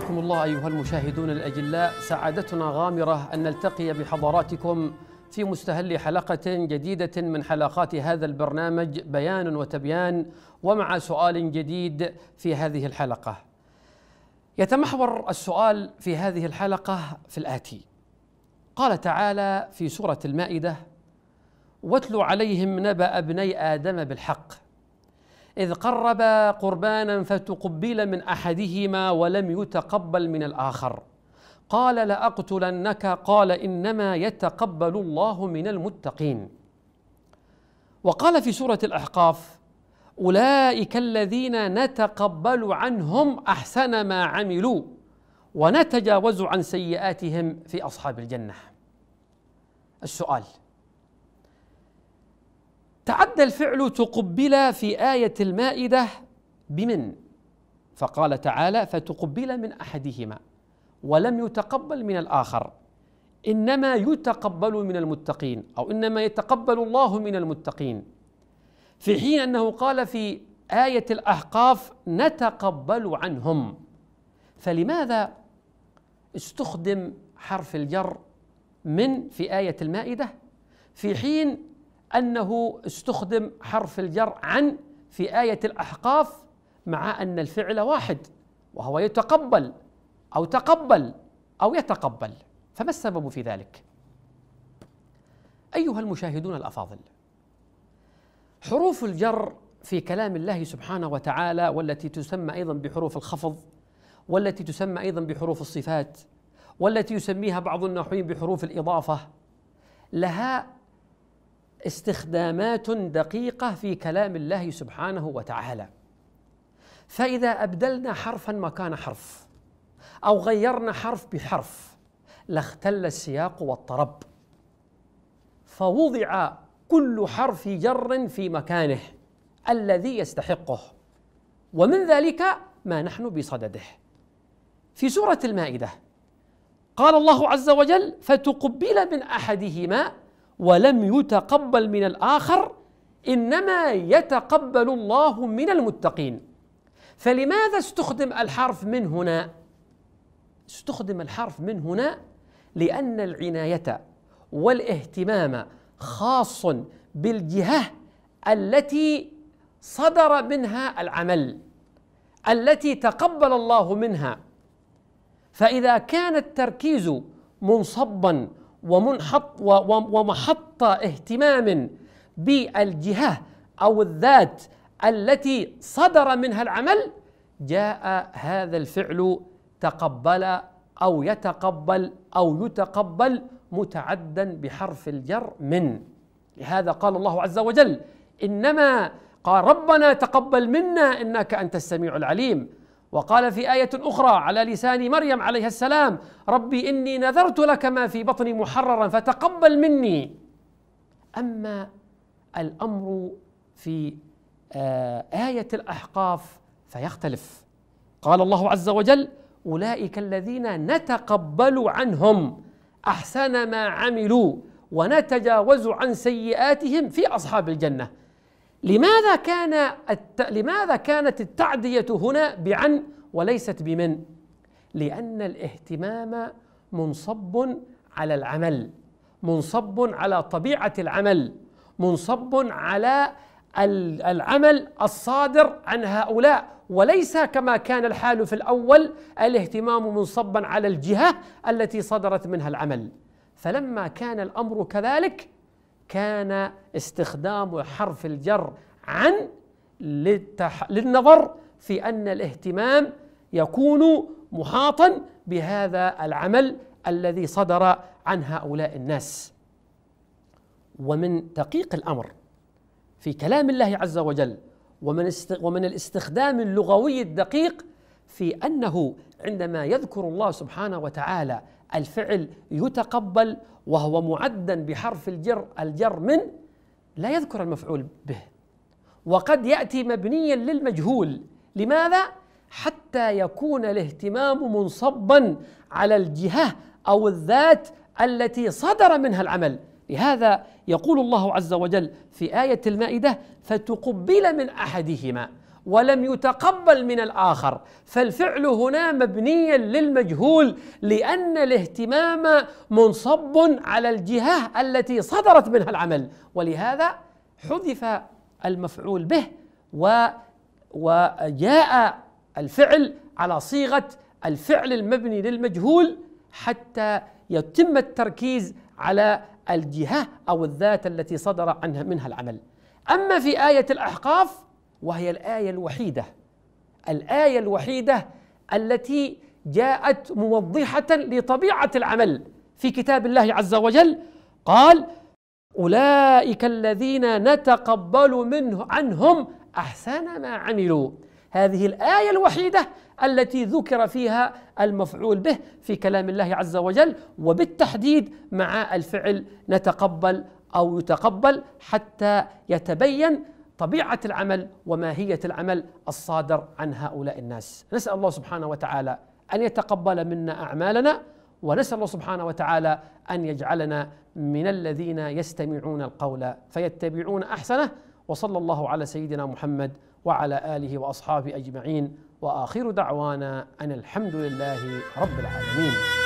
حياكم الله أيها المشاهدون الأجلاء سعادتنا غامرة أن نلتقي بحضراتكم في مستهل حلقة جديدة من حلقات هذا البرنامج بيان وتبيان ومع سؤال جديد في هذه الحلقة يتمحور السؤال في هذه الحلقة في الآتي قال تعالى في سورة المائدة واتل عليهم نبأ ابني آدم بالحق إذ قرب قربانا فتقبل من أحدهما ولم يتقبل من الآخر قال لأقتلنك قال إنما يتقبل الله من المتقين وقال في سورة الأحقاف أولئك الذين نتقبل عنهم أحسن ما عملوا ونتجاوز عن سيئاتهم في أصحاب الجنة السؤال تعدى الفعل تقبل في آية المائدة بمن فقال تعالى فتقبل من أحدهما ولم يتقبل من الآخر إنما يتقبل من المتقين أو إنما يتقبل الله من المتقين في حين أنه قال في آية الأحقاف نتقبل عنهم فلماذا استخدم حرف الجر من في آية المائدة في حين أنه استخدم حرف الجر عن في آية الأحقاف مع أن الفعل واحد وهو يتقبل أو تقبل أو يتقبل فما السبب في ذلك؟ أيها المشاهدون الأفاضل حروف الجر في كلام الله سبحانه وتعالى والتي تسمى أيضا بحروف الخفض والتي تسمى أيضا بحروف الصفات والتي يسميها بعض النحويين بحروف الإضافة لها استخدامات دقيقة في كلام الله سبحانه وتعالى فإذا أبدلنا حرفا مكان حرف أو غيرنا حرف بحرف لاختل السياق والطرب فوضع كل حرف جر في مكانه الذي يستحقه ومن ذلك ما نحن بصدده في سورة المائدة قال الله عز وجل فتقبل من أحدهما ولم يتقبل من الآخر إنما يتقبل الله من المتقين فلماذا استخدم الحرف من هنا؟ استخدم الحرف من هنا لأن العناية والاهتمام خاص بالجهة التي صدر منها العمل التي تقبل الله منها فإذا كان التركيز منصبا ومنحط ومحط اهتمام بالجهة أو الذات التي صدر منها العمل جاء هذا الفعل تقبل أو يتقبل أو يتقبل متعدا بحرف الجر من لهذا قال الله عز وجل إنما قال ربنا تقبل منا إنك أنت السميع العليم وقال في آية أخرى على لسان مريم عليها السلام ربي إني نذرت لك ما في بطني محررا فتقبل مني أما الأمر في آه، آية الأحقاف فيختلف قال الله عز وجل أولئك الذين نتقبل عنهم أحسن ما عملوا ونتجاوز عن سيئاتهم في أصحاب الجنة لماذا كان الت... لماذا كانت التعدية هنا بعن وليست بمن؟ لأن الاهتمام منصب على العمل، منصب على طبيعة العمل، منصب على العمل الصادر عن هؤلاء وليس كما كان الحال في الاول الاهتمام منصبا على الجهه التي صدرت منها العمل فلما كان الامر كذلك كان استخدام حرف الجر عن للتح... للنظر في ان الاهتمام يكون محاطا بهذا العمل الذي صدر عن هؤلاء الناس ومن دقيق الامر في كلام الله عز وجل ومن است... ومن الاستخدام اللغوي الدقيق في انه عندما يذكر الله سبحانه وتعالى الفعل يتقبل وهو معدا بحرف الجر الجر من لا يذكر المفعول به وقد ياتي مبنيا للمجهول لماذا حتى يكون الاهتمام منصبا على الجهه او الذات التي صدر منها العمل لهذا يقول الله عز وجل في ايه المائده فتقبل من احدهما ولم يتقبل من الاخر فالفعل هنا مبنيا للمجهول لان الاهتمام منصب على الجهه التي صدرت منها العمل ولهذا حذف المفعول به و وجاء الفعل على صيغه الفعل المبني للمجهول حتى يتم التركيز على الجهه او الذات التي صدر عنها منها العمل اما في ايه الاحقاف وهي الآية الوحيدة الآية الوحيدة التي جاءت موضحة لطبيعة العمل في كتاب الله عز وجل قال أولئك الذين نتقبل منه عنهم أحسن ما عملوا هذه الآية الوحيدة التي ذكر فيها المفعول به في كلام الله عز وجل وبالتحديد مع الفعل نتقبل أو يتقبل حتى يتبين طبيعة العمل وماهية العمل الصادر عن هؤلاء الناس نسأل الله سبحانه وتعالى أن يتقبل منا أعمالنا ونسأل الله سبحانه وتعالى أن يجعلنا من الذين يستمعون القول فيتبعون أحسنه وصلى الله على سيدنا محمد وعلى آله وأصحابه أجمعين وآخر دعوانا أن الحمد لله رب العالمين